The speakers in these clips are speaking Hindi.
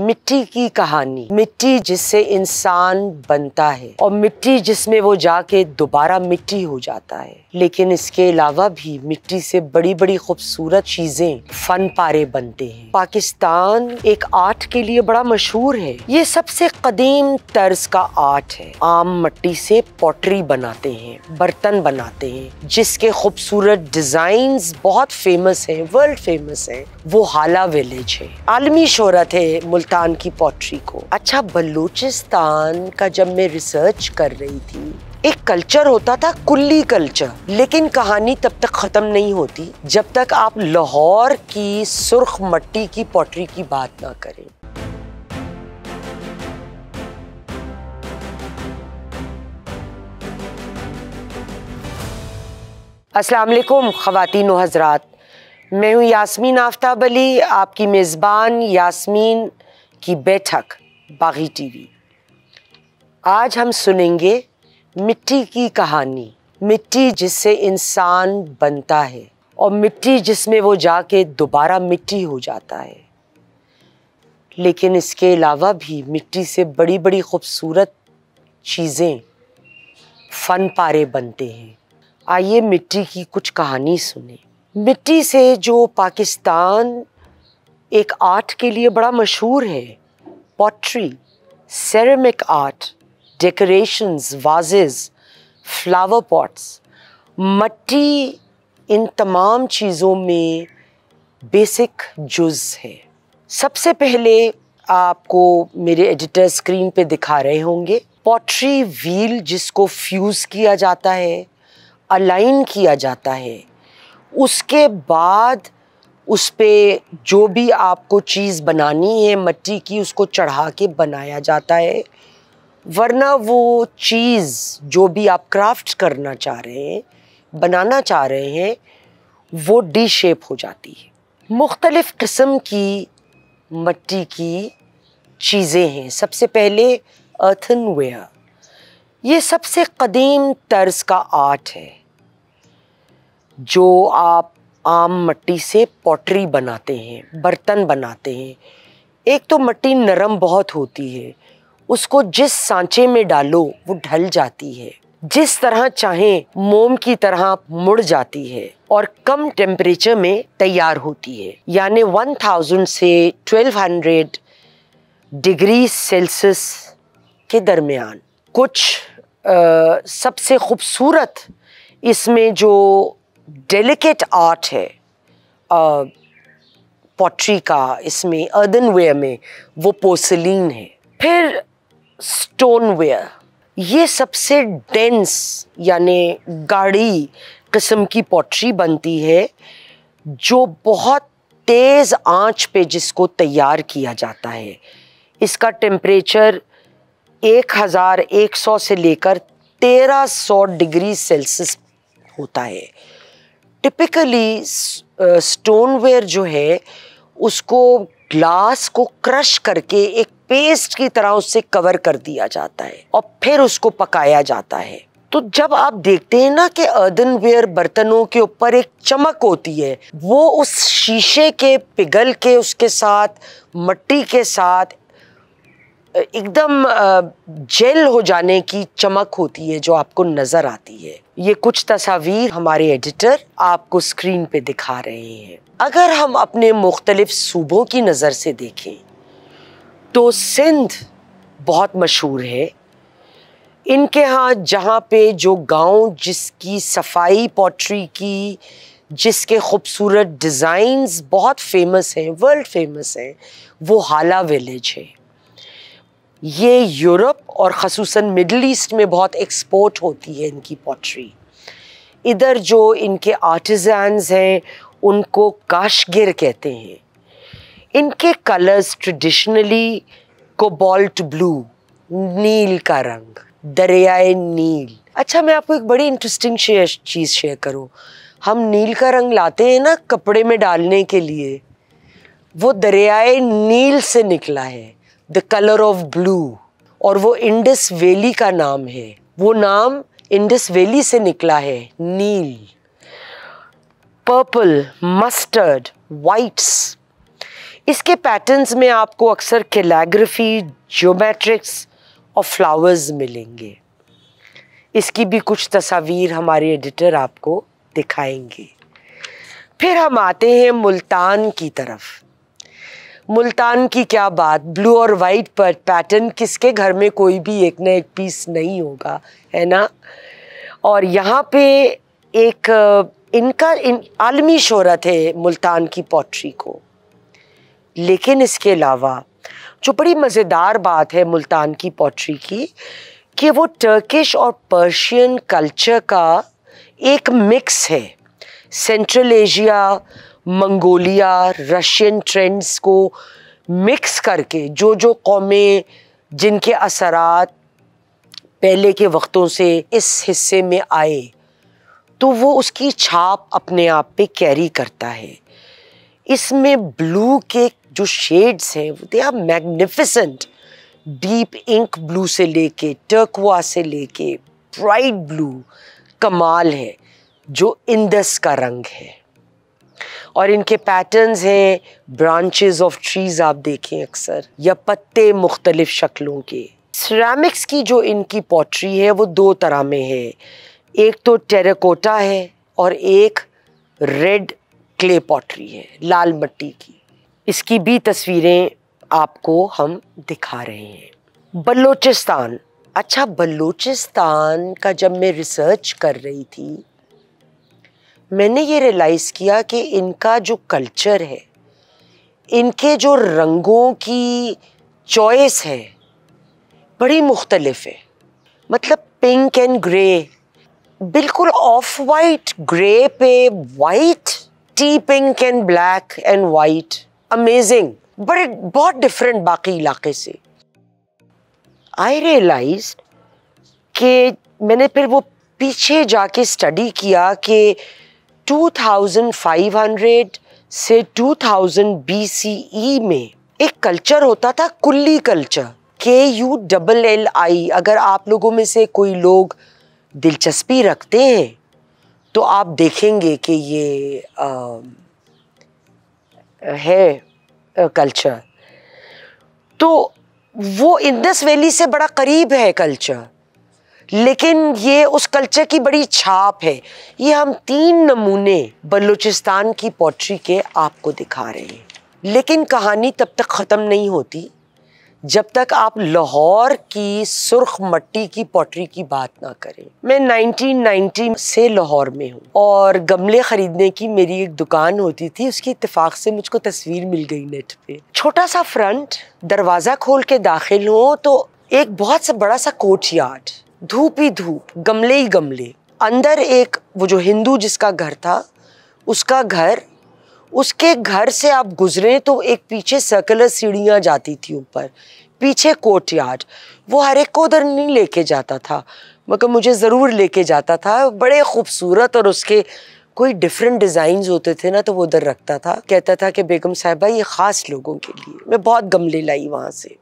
मिट्टी की कहानी मिट्टी जिससे इंसान बनता है और मिट्टी जिसमें वो जाके दोबारा मिट्टी हो जाता है लेकिन इसके अलावा भी मिट्टी से बड़ी बड़ी खूबसूरत चीजें फन पारे बनते हैं पाकिस्तान एक आर्ट के लिए बड़ा मशहूर है ये सबसे कदीम तर्ज का आर्ट है आम मिट्टी से पॉटरी बनाते हैं बर्तन बनाते हैं जिसके खूबसूरत डिजाइन बहुत फेमस है वर्ल्ड फेमस है वो हाला विलेज है आलमी शोहरत है मुल्क सुल्तान की पॉटरी को अच्छा बलूचिस्तान का जब मैं रिसर्च कर रही थी एक कल्चर होता था कुल्ली कल्चर लेकिन कहानी तब तक ख़त्म नहीं होती जब तक आप लाहौर की सुर्ख मट्टी की पॉटरी की बात ना करें असलम खातिन हजरात मैं हूँ यासमीन आफ्ताब अली आपकी मेज़बान यासमीन की बैठक बागी टीवी आज हम सुनेंगे मिट्टी की कहानी मिट्टी जिससे इंसान बनता है और मिट्टी जिसमें वो जाके दोबारा मिट्टी हो जाता है लेकिन इसके अलावा भी मिट्टी से बड़ी बड़ी खूबसूरत चीज़ें फन पारे बनते हैं आइए मिट्टी की कुछ कहानी सुने मिट्टी से जो पाकिस्तान एक आर्ट के लिए बड़ा मशहूर है pottery, ceramic art, decorations, vases, flower pots. मट्टी इन तमाम चीज़ों में बेसिक जुज है सबसे पहले आपको मेरे एडिटर स्क्रीन पे दिखा रहे होंगे पॉटरी व्हील जिसको फ्यूज़ किया जाता है अलाइन किया जाता है उसके बाद उस पर जो भी आपको चीज़ बनानी है मट्टी की उसको चढ़ा के बनाया जाता है वरना वो चीज़ जो भी आप क्राफ्ट करना चाह रहे हैं बनाना चाह रहे हैं वो डी शेप हो जाती है मुख्तलिफ़ किस्म की मट्टी की चीज़ें हैं सबसे पहले अर्थन वेयर ये सबसे कदीम तर्ज का आर्ट है जो आप आम मट्टी से पॉटरी बनाते हैं बर्तन बनाते हैं एक तो मट्टी नरम बहुत होती है उसको जिस सांचे में डालो वो ढल जाती है जिस तरह चाहे मोम की तरह मुड़ जाती है और कम टेम्परेचर में तैयार होती है यानी 1000 से 1200 डिग्री सेल्सियस के दरमियान कुछ आ, सबसे खूबसूरत इसमें जो डेलिकेट आर्ट है पॉटरी uh, का इसमें अर्दन वेयर में वो पोसलिन है फिर स्टोन वेयर ये सबसे डेंस यानी गाढ़ी किस्म की पॉटरी बनती है जो बहुत तेज़ आंच पे जिसको तैयार किया जाता है इसका टेम्परेचर 1100 से लेकर 1300 डिग्री सेल्सियस होता है टिपिकली स्टोनवेयर uh, जो है उसको ग्लास को क्रश करके एक पेस्ट की तरह उससे कवर कर दिया जाता है और फिर उसको पकाया जाता है तो जब आप देखते हैं ना कि अर्दनवेयर बर्तनों के ऊपर एक चमक होती है वो उस शीशे के पिघल के उसके साथ मट्टी के साथ एकदम जेल हो जाने की चमक होती है जो आपको नज़र आती है ये कुछ तस्वीर हमारे एडिटर आपको स्क्रीन पे दिखा रहे हैं अगर हम अपने मुख्तलिफ सूबों की नज़र से देखें तो सिंध बहुत मशहूर है इनके यहाँ जहाँ पे जो गांव जिसकी सफाई पॉटरी की जिसके खूबसूरत डिज़ाइंस बहुत फेमस हैं वर्ल्ड फेमस हैं वो हाला विलेज है ये यूरोप और खसूस मिडल ईस्ट में बहुत एक्सपोर्ट होती है इनकी पॉटरी इधर जो इनके आर्टिजानस हैं उनको काशगिर कहते हैं इनके कलर्स ट्रेडिशनली कोबाल्ट ब्लू नील का रंग दरियाए नील अच्छा मैं आपको एक बड़ी इंटरेस्टिंग चीज़ शेयर करूँ हम नील का रंग लाते हैं ना कपड़े में डालने के लिए वो दरियाए नील से निकला है द कलर ऑफ ब्लू और वो इंडस वैली का नाम है वो नाम इंडस वैली से निकला है नील पर्पल मस्टर्ड वाइट्स इसके पैटर्न्स में आपको अक्सर कैलाग्राफी ज्योमेट्रिक्स और फ्लावर्स मिलेंगे इसकी भी कुछ तस्वीर हमारे एडिटर आपको दिखाएंगे फिर हम आते हैं मुल्तान की तरफ मुल्तान की क्या बात ब्लू और वाइट पर पैटर्न किसके घर में कोई भी एक ना एक पीस नहीं होगा है ना और यहाँ पे एक इनका इन आलमी शहरत है मुल्तान की पॉटरी को लेकिन इसके अलावा जो बड़ी मज़ेदार बात है मुल्तान की पोट्री की कि वो टर्किश और पर्शियन कल्चर का एक मिक्स है Central Asia Mongolia Russian trends को मिक्स करके जो जो कौमें जिनके असरात पहले के वक्तों से इस हिस्से में आए तो वो उसकी छाप अपने आप पे कैरी करता है इसमें ब्लू के जो शेड्स हैं they are magnificent deep ink blue से लेके टर्कुआ से लेके ब्राइट ब्लू कमाल है जो इंदस का रंग है और इनके पैटर्न्स हैं ब्रांचेस ऑफ ट्रीज़ आप देखें अक्सर या पत्ते मुख्तलिफ शक्लों के सरामिक्स की जो इनकी पॉटरी है वो दो तरह में है एक तो टेराकोटा है और एक रेड क्ले पॉटरी है लाल मट्टी की इसकी भी तस्वीरें आपको हम दिखा रहे हैं बलूचिस्तान अच्छा बलूचिस्तान का जब मैं रिसर्च कर रही थी मैंने ये रियलाइज़ किया कि इनका जो कल्चर है इनके जो रंगों की चॉइस है बड़ी मुख्तलफ है मतलब पिंक एंड ग्रे बिल्कुल ऑफ वाइट ग्रे पे white tea pink and black and white amazing बड़े बहुत डिफरेंट बाकी इलाके से आई रियलाइज कि मैंने फिर वो पीछे जाके स्टडी किया कि 2500 से 2000 बीसीई e में एक कल्चर होता था कुल्ली कल्चर के यू डबल एल आई अगर आप लोगों में से कोई लोग दिलचस्पी रखते हैं तो आप देखेंगे कि ये आ, है कल्चर तो वो इंदस वैली से बड़ा करीब है कल्चर लेकिन ये उस कल्चर की बड़ी छाप है ये हम तीन नमूने बलूचिस्तान की पोट्री के आपको दिखा रहे हैं लेकिन कहानी तब तक ख़त्म नहीं होती जब तक आप लाहौर की सुर्ख मट्टी की पॉटरी की बात ना करें मैं 1990 से लाहौर में हूँ और गमले खरीदने की मेरी एक दुकान होती थी उसकी इतफाक से मुझको तस्वीर मिल गई नेट पे छोटा सा फ्रंट दरवाज़ा खोल के दाखिल हो तो एक बहुत सा बड़ा सा कोर्ट यार्ड धूप ही धूप गमले ही गमले अंदर एक वो जो हिंदू जिसका घर था उसका घर उसके घर से आप गुजरे तो एक पीछे सर्कुलर सीढ़ियाँ जाती थी ऊपर पीछे कोर्ट यार्ड वो हर एक को उधर नहीं लेके जाता था मगर मुझे ज़रूर लेके जाता था बड़े खूबसूरत और उसके कोई डिफरेंट डिज़ाइन होते थे ना तो वो उधर रखता था कहता था कि बेगम साहिबा ये ख़ास लोगों के लिए मैं बहुत गमले लाई वहाँ से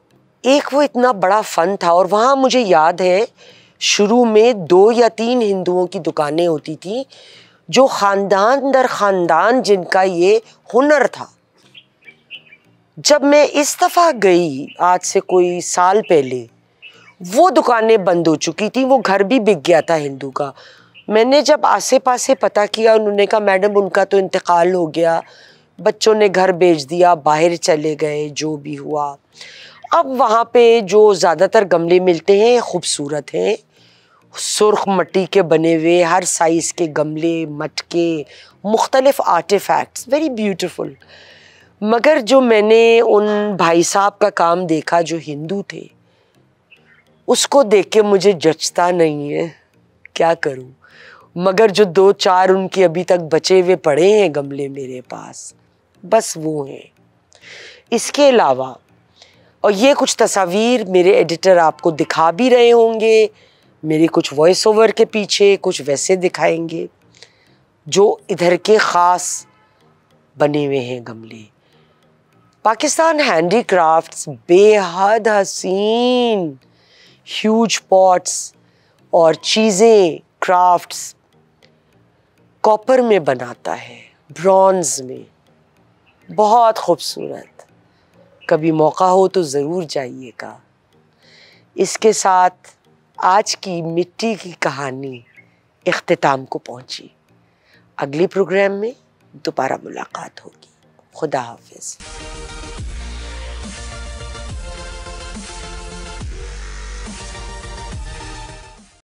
एक वो इतना बड़ा फ़न था और वहाँ मुझे याद है शुरू में दो या तीन हिंदुओं की दुकानें होती थी जो ख़ानदान दर ख़ानदान जिनका ये हुनर था जब मैं इस दफ़ा गई आज से कोई साल पहले वो दुकानें बंद हो चुकी थी वो घर भी बिक गया था हिंदू का मैंने जब आसे पासे पता किया उन्होंने कहा मैडम उनका तो इंतकाल हो गया बच्चों ने घर बेच दिया बाहर चले गए जो भी हुआ अब वहाँ पे जो ज़्यादातर गमले मिलते हैं खूबसूरत हैं सुर्ख मट्टी के बने हुए हर साइज़ के गमले मटके मुख्तलिफ आर्टिफैक्ट्स वेरी ब्यूटीफुल मगर जो मैंने उन भाई साहब का काम देखा जो हिंदू थे उसको देख के मुझे जचता नहीं है क्या करूं मगर जो दो चार उनके अभी तक बचे हुए पड़े हैं गमले मेरे पास बस वो हैं इसके अलावा और ये कुछ तस्वीर मेरे एडिटर आपको दिखा भी रहे होंगे मेरे कुछ वॉइस ओवर के पीछे कुछ वैसे दिखाएंगे जो इधर के ख़ास बने हुए हैं गमले पाकिस्तान हैंडीक्राफ्ट्स बेहद हसीन ह्यूज पॉट्स और चीज़ें क्राफ्ट्स कॉपर में बनाता है ब्रॉन्ज में बहुत खूबसूरत कभी मौका हो तो ज़रूर जाइएगा इसके साथ आज की मिट्टी की कहानी अख्ताम को पहुंची अगले प्रोग्राम में दोबारा मुलाकात होगी खुदा हाफिज़